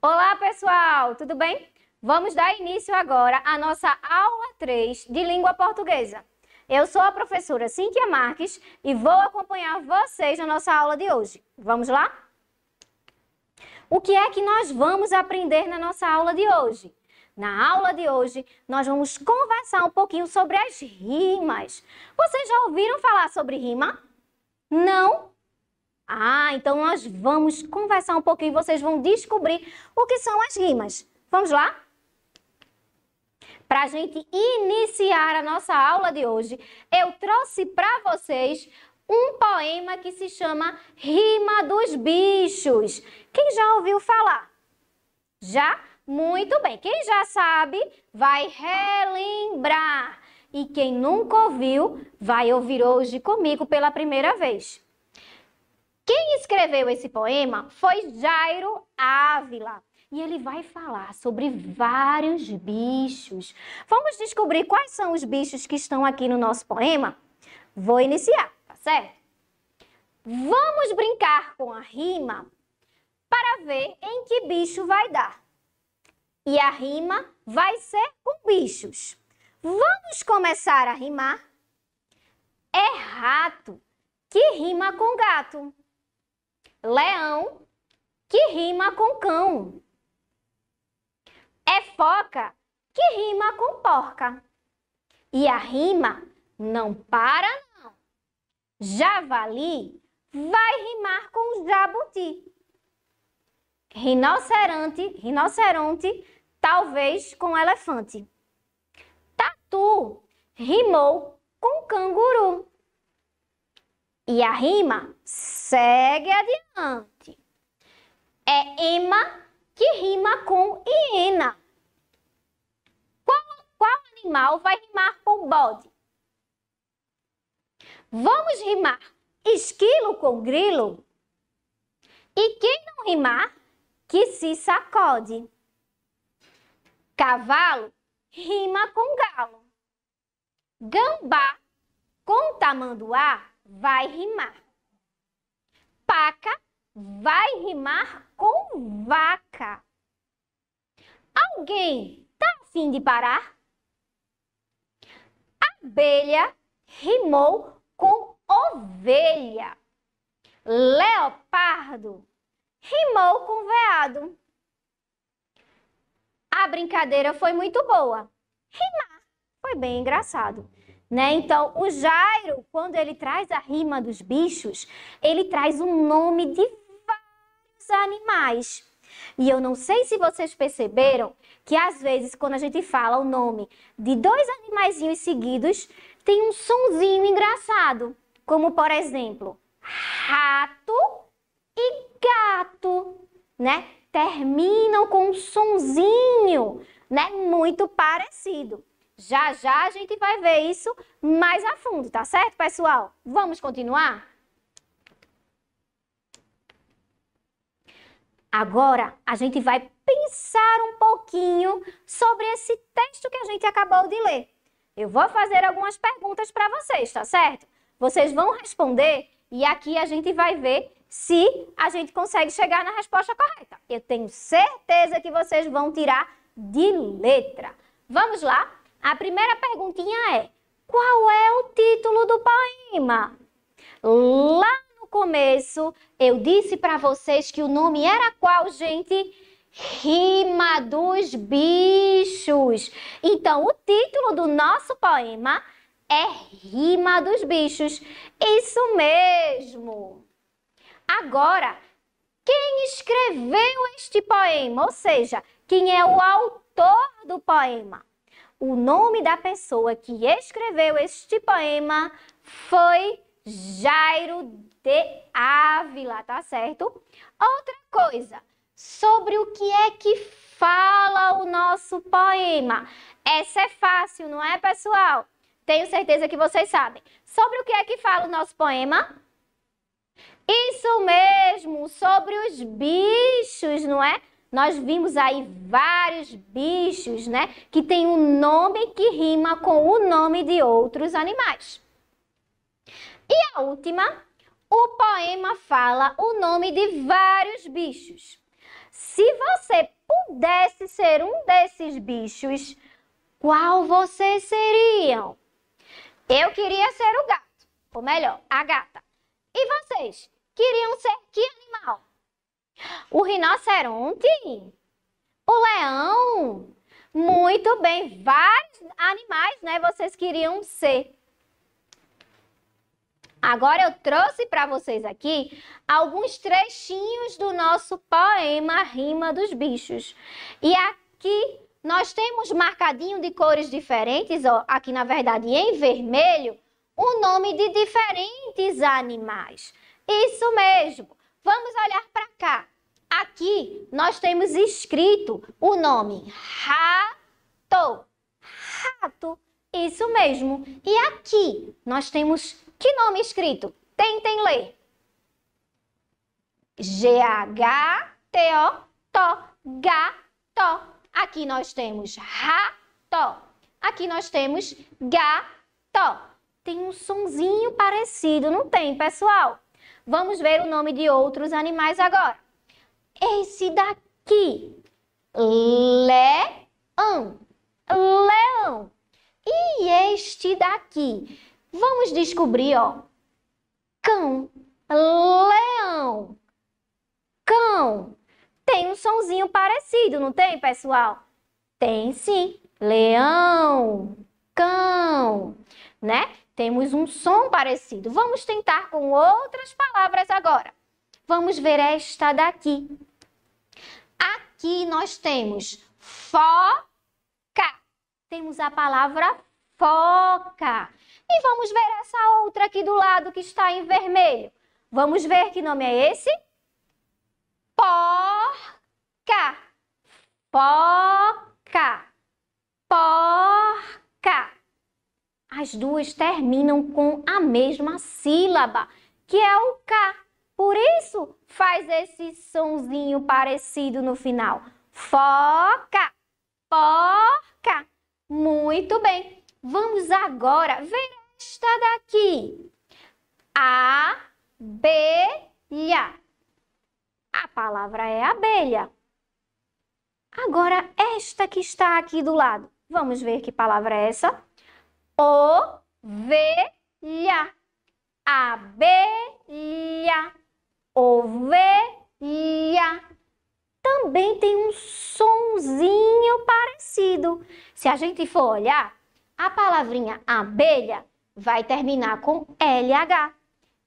Olá, pessoal, tudo bem? Vamos dar início agora à nossa aula 3 de língua portuguesa. Eu sou a professora Cíntia Marques e vou acompanhar vocês na nossa aula de hoje. Vamos lá? O que é que nós vamos aprender na nossa aula de hoje? Na aula de hoje, nós vamos conversar um pouquinho sobre as rimas. Vocês já ouviram falar sobre rima? Não? Ah, então nós vamos conversar um pouquinho, vocês vão descobrir o que são as rimas. Vamos lá? Para a gente iniciar a nossa aula de hoje, eu trouxe para vocês um poema que se chama Rima dos Bichos. Quem já ouviu falar? Já? Muito bem. Quem já sabe, vai relembrar. E quem nunca ouviu, vai ouvir hoje comigo pela primeira vez. Quem escreveu esse poema foi Jairo Ávila. E ele vai falar sobre vários bichos. Vamos descobrir quais são os bichos que estão aqui no nosso poema? Vou iniciar, tá certo? Vamos brincar com a rima para ver em que bicho vai dar. E a rima vai ser com bichos. Vamos começar a rimar? É rato que rima com gato leão, que rima com cão. É foca, que rima com porca. E a rima não para, não. Javali vai rimar com jabuti. Rinoceronte, rinoceronte, talvez com elefante. Tatu rimou com canguru. E a rima segue adiante. É ema que rima com hiena. Qual, qual animal vai rimar com bode? Vamos rimar esquilo com grilo? E quem não rimar, que se sacode. Cavalo rima com galo. Gambá com tamanduá vai rimar. Paca vai rimar com vaca. Alguém tá afim de parar? Abelha rimou com ovelha. Leopardo rimou com veado. A brincadeira foi muito boa. Rimar foi bem engraçado. Né? Então, o Jairo, quando ele traz a rima dos bichos, ele traz o um nome de vários animais. E eu não sei se vocês perceberam que às vezes quando a gente fala o nome de dois animaizinhos seguidos, tem um sonzinho engraçado, como por exemplo, rato e gato, né? Terminam com um sonzinho, né? Muito parecido. Já já a gente vai ver isso mais a fundo, tá certo, pessoal? Vamos continuar? Agora a gente vai pensar um pouquinho sobre esse texto que a gente acabou de ler. Eu vou fazer algumas perguntas para vocês, tá certo? Vocês vão responder e aqui a gente vai ver se a gente consegue chegar na resposta correta. Eu tenho certeza que vocês vão tirar de letra. Vamos lá? A primeira perguntinha é: qual é o título do poema? Lá no começo eu disse para vocês que o nome era qual, gente? Rima dos bichos. Então, o título do nosso poema é Rima dos bichos. Isso mesmo. Agora, quem escreveu este poema? Ou seja, quem é o autor do poema? o nome da pessoa que escreveu este poema foi Jairo de Ávila, tá certo? Outra coisa, sobre o que é que fala o nosso poema. Essa é fácil, não é, pessoal? Tenho certeza que vocês sabem. Sobre o que é que fala o nosso poema? Isso mesmo, sobre os bichos, não é? Nós vimos aí vários bichos, né, que tem um nome que rima com o nome de outros animais. E a última, o poema fala o nome de vários bichos. Se você pudesse ser um desses bichos, qual vocês seriam? Eu queria ser o gato, ou melhor, a gata. E vocês queriam ser que animal? O rinoceronte? O leão? Muito bem, vários animais, né, vocês queriam ser. Agora eu trouxe para vocês aqui alguns trechinhos do nosso poema Rima dos Bichos. E aqui nós temos marcadinho de cores diferentes, ó, aqui na verdade em vermelho, o nome de diferentes animais. Isso mesmo. Vamos olhar para cá. Aqui nós temos escrito o nome rato. Rato, isso mesmo. E aqui nós temos que nome escrito? Tentem ler. G-H-T-O-T-O. Gato. Aqui nós temos rato. Aqui nós temos gato. Tem um sonzinho parecido, não tem, pessoal? Vamos ver o nome de outros animais agora. Esse daqui, leão, leão. E este daqui, vamos descobrir, ó, cão, leão, cão. Tem um sonzinho parecido, não tem, pessoal? Tem sim, leão, cão, né? Temos um som parecido. Vamos tentar com outras palavras agora. Vamos ver esta daqui. Aqui nós temos foca. Temos a palavra foca. E vamos ver essa outra aqui do lado que está em vermelho. Vamos ver que nome é esse? Porca. Porca. Porca as duas terminam com a mesma sílaba, que é o K. Por isso faz esse sonzinho parecido no final. Foca, porca. Muito bem. Vamos agora ver esta daqui. Abelha. A palavra é abelha. Agora, esta que está aqui do lado. Vamos ver que palavra é essa? Ovelha. Abelha. Ovelha. Também tem um sonzinho parecido. Se a gente for olhar, a palavrinha abelha vai terminar com LH.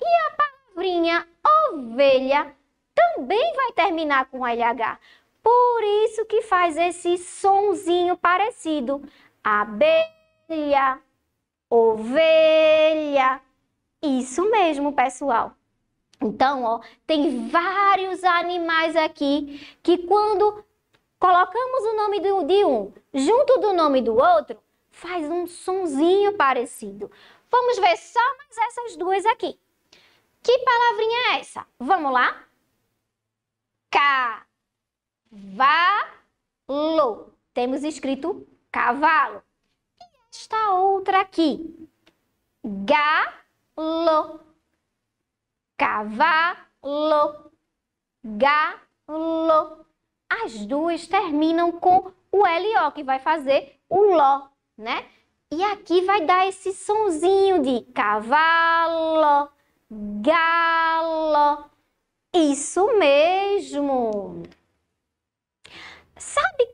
E a palavrinha ovelha também vai terminar com LH. Por isso que faz esse sonzinho parecido. Abelha, ovelha. Isso mesmo, pessoal. Então, ó, tem vários animais aqui que quando colocamos o nome do, de um junto do nome do outro, faz um sonzinho parecido. Vamos ver só mais essas duas aqui. Que palavrinha é essa? Vamos lá? Cavalo. Temos escrito cavalo está outra aqui. Galo. Cavalo. Galo. As duas terminam com o LO, que vai fazer o Ló, né? E aqui vai dar esse sonzinho de cavalo, galo. Isso mesmo. Sabe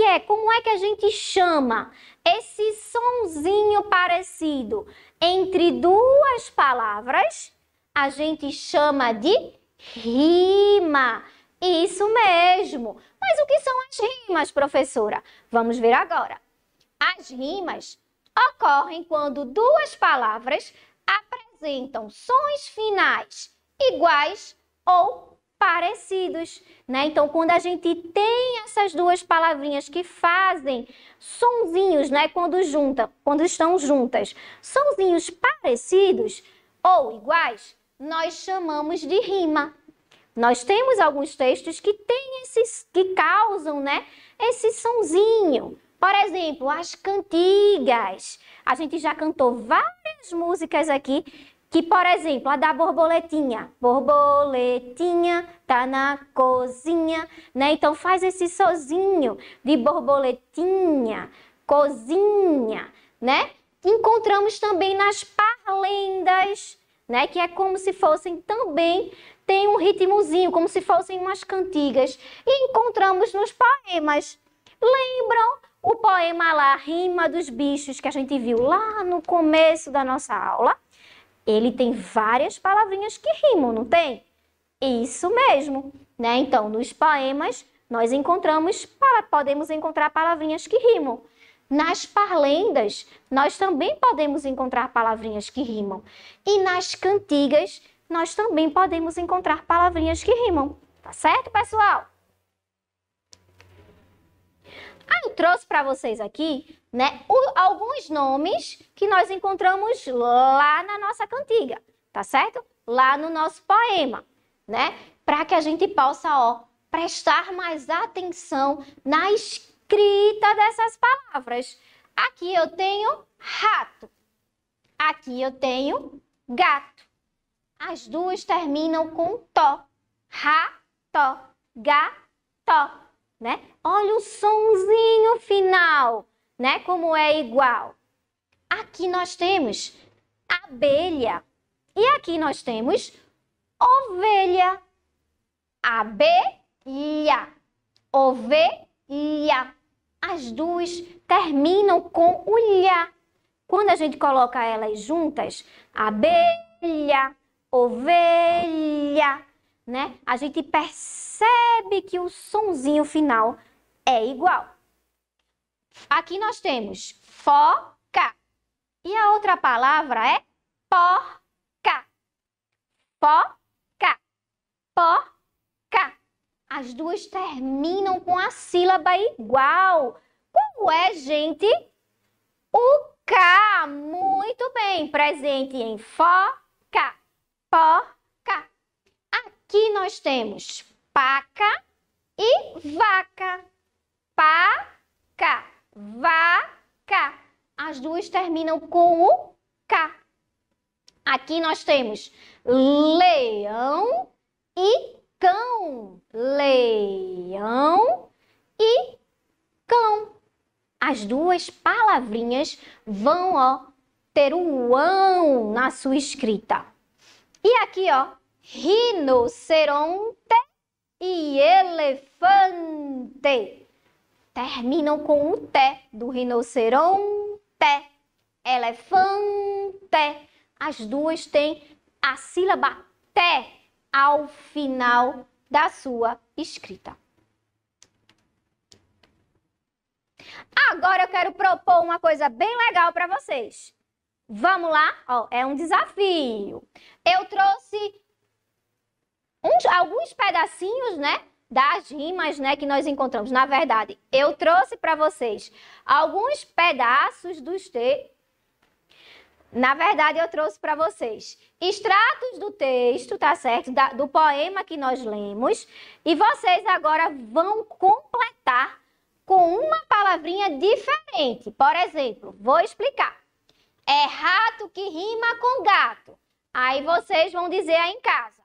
que é? Como é que a gente chama esse sonzinho parecido entre duas palavras? A gente chama de rima. Isso mesmo. Mas o que são as rimas, professora? Vamos ver agora. As rimas ocorrem quando duas palavras apresentam sons finais iguais ou parecidos, né? Então, quando a gente tem essas duas palavrinhas que fazem sonzinhos, né? Quando junta, quando estão juntas, sonzinhos parecidos ou iguais, nós chamamos de rima. Nós temos alguns textos que têm esses, que causam, né? Esse sonzinho. Por exemplo, as cantigas. A gente já cantou várias músicas aqui que, por exemplo, a da borboletinha. Borboletinha tá na cozinha, né? Então faz esse sozinho de borboletinha, cozinha, né? Encontramos também nas parlendas, né? Que é como se fossem também tem um ritmozinho, como se fossem umas cantigas. E encontramos nos poemas. Lembram o poema lá, Rima dos Bichos, que a gente viu lá no começo da nossa aula? ele tem várias palavrinhas que rimam, não tem? Isso mesmo, né? Então, nos poemas nós encontramos, podemos encontrar palavrinhas que rimam. Nas parlendas, nós também podemos encontrar palavrinhas que rimam. E nas cantigas, nós também podemos encontrar palavrinhas que rimam. Tá certo, pessoal? Aí trouxe para vocês aqui, né, o, alguns nomes que nós encontramos lá na nossa cantiga, tá certo? Lá no nosso poema, né? Para que a gente possa, ó, prestar mais atenção na escrita dessas palavras. Aqui eu tenho rato. Aqui eu tenho gato. As duas terminam com to. Ra, to, ga, to né? Olha o sonzinho final, né? Como é igual. Aqui nós temos abelha e aqui nós temos ovelha. Abelha, ovelha. As duas terminam com o lha. Quando a gente coloca elas juntas, abelha, ovelha, né? A gente percebe que o sonzinho final é igual. Aqui nós temos foca. E a outra palavra é porca. Poca. Poca. As duas terminam com a sílaba igual. Como é, gente? O K. Muito bem. Presente em foca. Poca. Aqui nós temos paca e vaca. Paca, vaca. As duas terminam com o K. Aqui nós temos leão e cão. Leão e cão. As duas palavrinhas vão ó, ter o um ão na sua escrita. E aqui, ó, rinoceronte e elefante. Terminam com o t do rinoceronte, elefante. As duas têm a sílaba t ao final da sua escrita. Agora eu quero propor uma coisa bem legal para vocês. Vamos lá? Ó, é um desafio. Eu trouxe uns, alguns pedacinhos, né? Das rimas, né, que nós encontramos. Na verdade, eu trouxe para vocês alguns pedaços dos te... Na verdade, eu trouxe para vocês extratos do texto, tá certo? Da, do poema que nós lemos. E vocês agora vão completar com uma palavrinha diferente. Por exemplo, vou explicar. É rato que rima com gato. Aí vocês vão dizer aí em casa.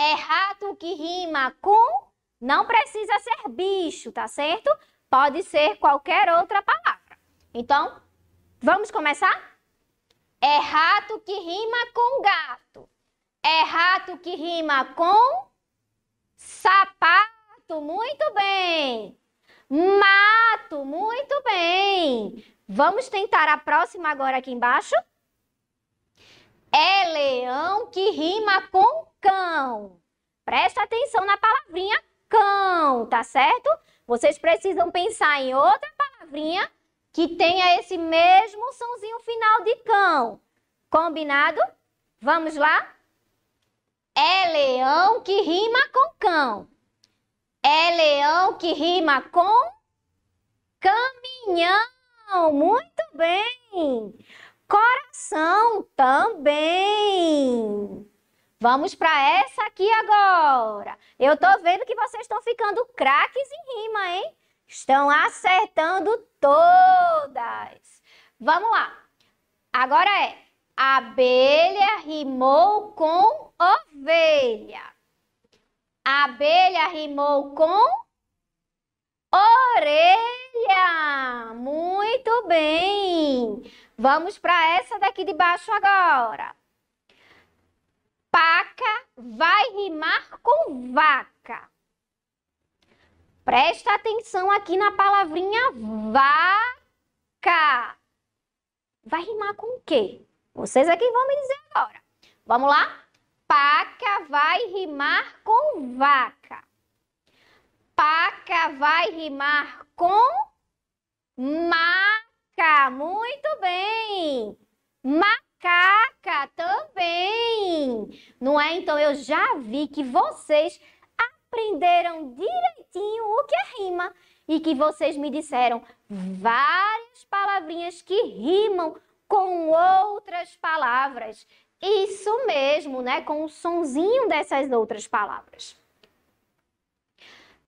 É rato que rima com. Não precisa ser bicho, tá certo? Pode ser qualquer outra palavra. Então, vamos começar? É rato que rima com gato. É rato que rima com sapato. Muito bem. Mato. Muito bem. Vamos tentar a próxima agora aqui embaixo? É leão que rima com cão. Presta atenção na palavrinha cão, tá certo? Vocês precisam pensar em outra palavrinha que tenha esse mesmo sonzinho final de cão. Combinado? Vamos lá? É leão que rima com cão. É leão que rima com caminhão. Muito bem! Coração também. Vamos para essa aqui agora. Eu tô vendo que vocês estão ficando craques em rima, hein? Estão acertando todas. Vamos lá. Agora é abelha rimou com ovelha. Abelha rimou com orelha. Muito bem. Vamos para essa daqui de baixo agora. Paca vai rimar com vaca. Presta atenção aqui na palavrinha vaca. Vai rimar com o quê? Vocês é quem vão me dizer agora. Vamos lá? Paca vai rimar com vaca paca vai rimar com maca. Muito bem. Macaca também. Não é? Então eu já vi que vocês aprenderam direitinho o que é rima e que vocês me disseram várias palavrinhas que rimam com outras palavras. Isso mesmo, né? Com o sonzinho dessas outras palavras.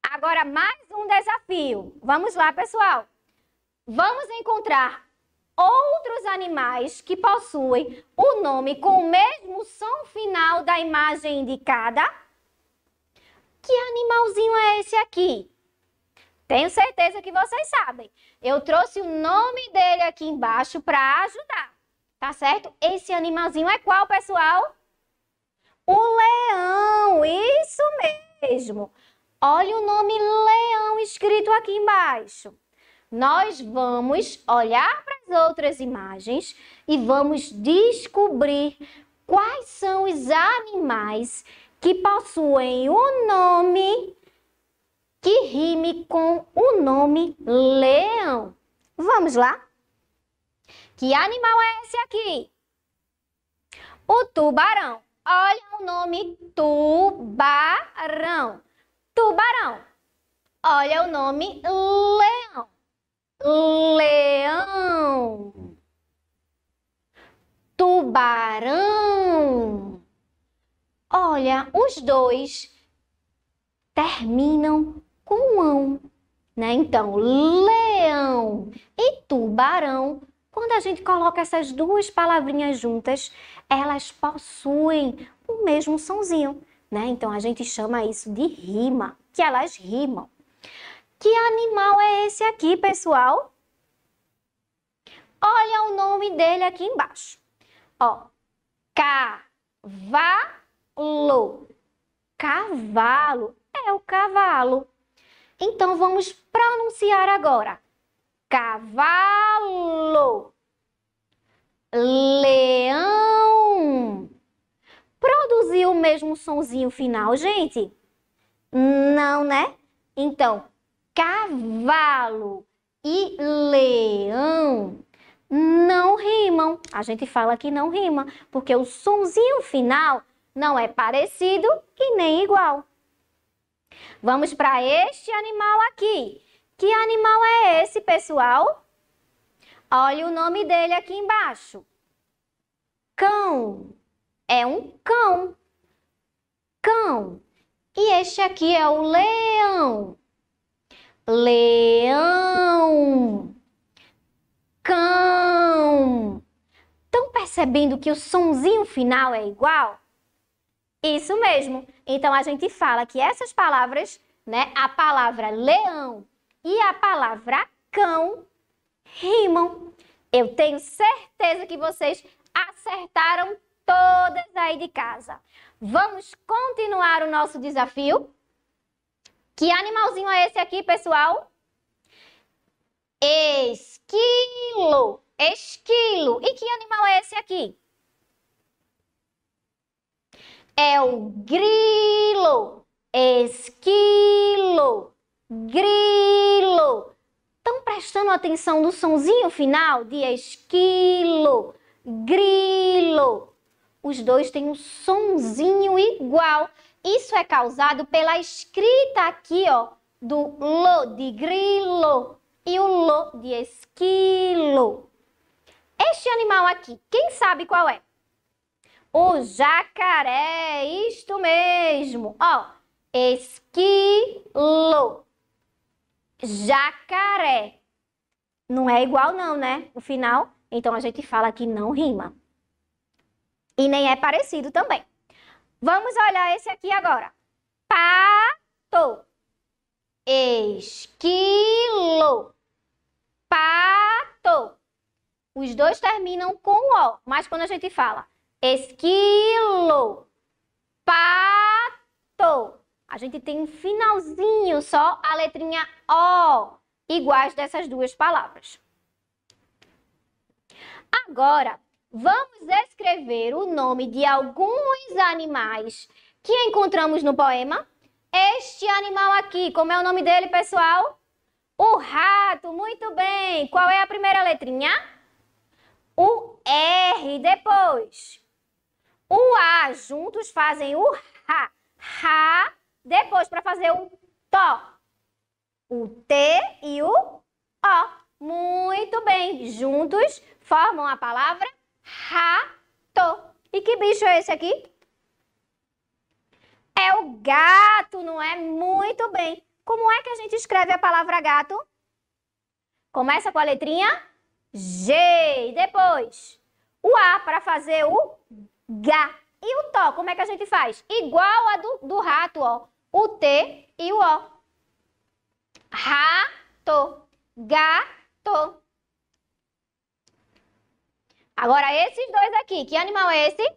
Agora, mais um desafio. Vamos lá, pessoal. Vamos encontrar outros animais que possuem o nome com o mesmo som final da imagem indicada? Que animalzinho é esse aqui? Tenho certeza que vocês sabem. Eu trouxe o nome dele aqui embaixo para ajudar, tá certo? Esse animalzinho é qual, pessoal? O leão, isso mesmo. Olha o nome leão escrito aqui embaixo. Nós vamos olhar para as outras imagens e vamos descobrir quais são os animais que possuem o nome que rime com o nome leão. Vamos lá? Que animal é esse aqui? O tubarão. Olha o nome tubarão tubarão. Olha o nome leão. Leão. Tubarão. Olha, os dois terminam com ão, né? Então, leão e tubarão quando a gente coloca essas duas palavrinhas juntas, elas possuem o mesmo sonzinho né? Então a gente chama isso de rima, que elas rimam. Que animal é esse aqui, pessoal? Olha o nome dele aqui embaixo. Ó, cavalo. Cavalo é o cavalo. Então vamos pronunciar agora. Cavalo. Leão produzir o mesmo sonzinho final, gente? Não, né? Então, cavalo e leão não rimam. A gente fala que não rima, porque o sonzinho final não é parecido e nem igual. Vamos para este animal aqui. Que animal é esse, pessoal? Olha o nome dele aqui embaixo. Cão é um cão. Cão. E este aqui é o leão. Leão. Cão. Estão percebendo que o sonzinho final é igual? Isso mesmo. Então a gente fala que essas palavras, né, a palavra leão e a palavra cão rimam. Eu tenho certeza que vocês acertaram todas aí de casa. Vamos continuar o nosso desafio? Que animalzinho é esse aqui, pessoal? Esquilo. Esquilo. E que animal é esse aqui? É o grilo. Esquilo. Grilo. Estão prestando atenção no sonzinho final de esquilo, grilo os dois têm um sonzinho igual. Isso é causado pela escrita aqui, ó, do lo de grilo e o lo de esquilo. Este animal aqui, quem sabe qual é? O jacaré, isto mesmo. Ó, esquilo, jacaré. Não é igual não, né? O final, então a gente fala que não rima. E nem é parecido também. Vamos olhar esse aqui agora. Pato. Esquilo. Pato. Os dois terminam com O, mas quando a gente fala esquilo, pato, a gente tem um finalzinho só a letrinha O, iguais dessas duas palavras. Agora, Vamos escrever o nome de alguns animais que encontramos no poema. Este animal aqui, como é o nome dele, pessoal? O rato, muito bem. Qual é a primeira letrinha? O R, depois. O A, juntos fazem o R Ra, depois para fazer o Tó. O T e o O. Muito bem, juntos formam a palavra Rato. E que bicho é esse aqui? É o gato, não é? Muito bem. Como é que a gente escreve a palavra gato? Começa com a letrinha G e depois o A para fazer o G. E o TO, como é que a gente faz? Igual a do, do rato, ó. O T e o O. Rato, gato. Agora, esses dois aqui, que animal é esse?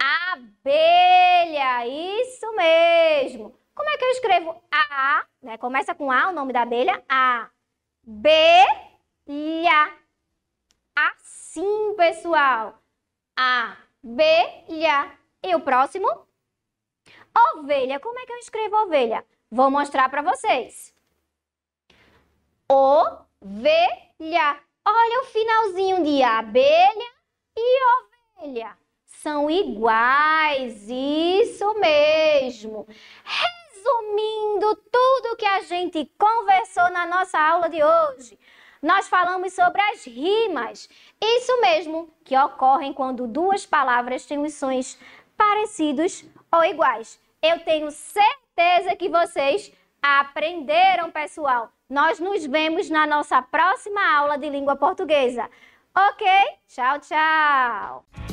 Abelha, isso mesmo. Como é que eu escrevo A, né? Começa com A, o nome da abelha, A, B, A. Assim, pessoal. A, B, A. E o próximo? Ovelha. Como é que eu escrevo ovelha? Vou mostrar para vocês. Ovelha. Olha o finalzinho de abelha e ovelha. São iguais, isso mesmo. Resumindo tudo que a gente conversou na nossa aula de hoje, nós falamos sobre as rimas. Isso mesmo, que ocorrem quando duas palavras têm os sons parecidos ou iguais. Eu tenho certeza que vocês Aprenderam, pessoal? Nós nos vemos na nossa próxima aula de língua portuguesa. Ok? Tchau, tchau!